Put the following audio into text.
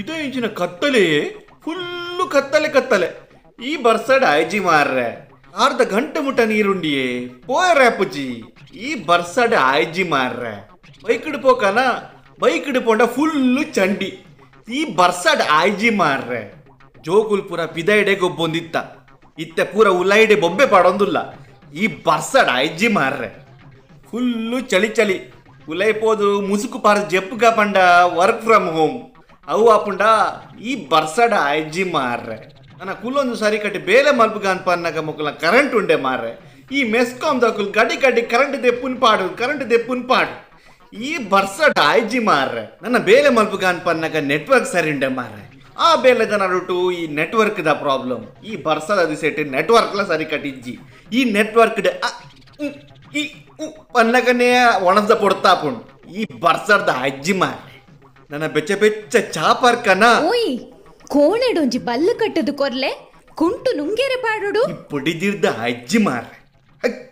ಇದೇ ಇಂಚಿನ ಕತ್ತಲೆ ಫುಲ್ಲು ಕತ್ತಲೆ ಕತ್ತಲೆ ಈ ಬರ್ಸಡ್ ಐಜಿ ಮಾರ್ರೆ ಅರ್ಧ ಗಂಟೆ ಮುಟ ನೀರುಂಡಿಯೇ ಪೋರೆ ಅಪ್ಪುಜಿ ಈ ಬರ್ಸಡ್ ಐಜಿ ಮಾರ್ರೆ ಬೈಕ್ ಹಿಡ್ಪೋಕನ ಬೈಕ್ ಹಿಡ್ಪೋಂಡ ಫುಲ್ಲು ಚಂಡಿ ಈ ಬರ್ಸಡ್ ಐಜಿ ಮಾರ್ರೆ ಜೋಗುಲ್ ಪೂರ ಪಿದೈಡೆ ಗೊಬ್ಬೊಂದಿತ್ತ ಇತ್ತೆ ಪೂರ ಉಲೈಡೆ ಬೊಬ್ಬೆ ಪಾಡೊಂದುಲ್ಲ ಈ ಬರ್ಸಡ್ ಐಜಿ ಮಾರ್ರೆ ಫುಲ್ಲು ಚಳಿ ಚಳಿ ಉಲೈಪೋದು ಪೋದು ಮುಸುಕು ಪಾರ ಜೆಪ್ಪುಗ ಪಂಡ ವರ್ಕ್ ಫ್ರಮ್ ಹೋಮ್ ಅವು ಆಪುಂಡ ಈ ಬರ್ಸಡ ಅಜ್ಜಿ ಮಾರ್ರೆ ನನ್ನ ಕುಲ್ಲೊಂದು ಸಾರಿ ಕಟ್ಟಿ ಬೇಲೆ ಪನ್ನಾಗ ಮುಕ್ಕಲ ಕರೆಂಟ್ ಉಂಡೆ ಮಾರ್ರೆ ಈ ಮೆಸ್ಕಾಮ್ ದಕ್ಕುಲ್ ಗಡಿ ಗಡಿ ಕರೆಂಟ್ ದೆಪ್ಪುನ್ ಪಾಡು ಕರೆಂಟ್ ದೆಪ್ಪುನ್ ಪಾಡು ಈ ಬರ್ಸಡ ಅಜ್ಜಿ ಮಾರ್ರೆ ನನ್ನ ಬೇಲೆ ಪನ್ನಾಗ ನೆಟ್ವರ್ಕ್ ಸರಿ ಉಂಡೆ ಮಾರ್ರೆ ಆ ಬೇಲೆದ ನಡುಟು ಈ ನೆಟ್ವರ್ಕ್ ದ ಪ್ರಾಬ್ಲಮ್ ಈ ಬರ್ಸದ ನೆಟ್ವರ್ಕ್ ಲ ಸರಿ ಕಟ್ಟಿಜ್ಜಿ ಈ ನೆಟ್ವರ್ಕ್ ಈ ಪನ್ನಗನೇ ಒಣದ ಪೊಡ್ತಾಪುಂಡು ಈ ಬರ್ಸಡ್ದ ಅಜ್ಜಿ ಮಾರ್ರೆ ನನ್ನ ಬೆಚ್ಚ ಬೆಚ್ಚ ಚಾಪರ್ಕನ ಓಯ್ ಕೋಣೆಡೊಂಜಿ ಬಲ್ಲು ಕಟ್ಟದು ಕೊರ್ಲೆ ಕುಂಟು ನುಂಗೇರೆ ಪಾಡೋಡು ಪುಡಿದಿರ್ದ ಅಜ್ಜಿ ಮಾರ್ರೆ